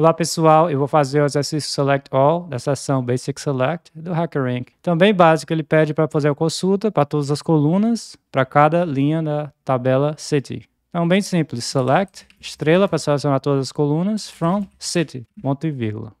Olá pessoal, eu vou fazer o exercício Select All da seção Basic Select do HackerRank. Então bem básico, ele pede para fazer a consulta para todas as colunas, para cada linha da tabela City. Então bem simples, Select, estrela para selecionar todas as colunas, From, City, ponto e vírgula.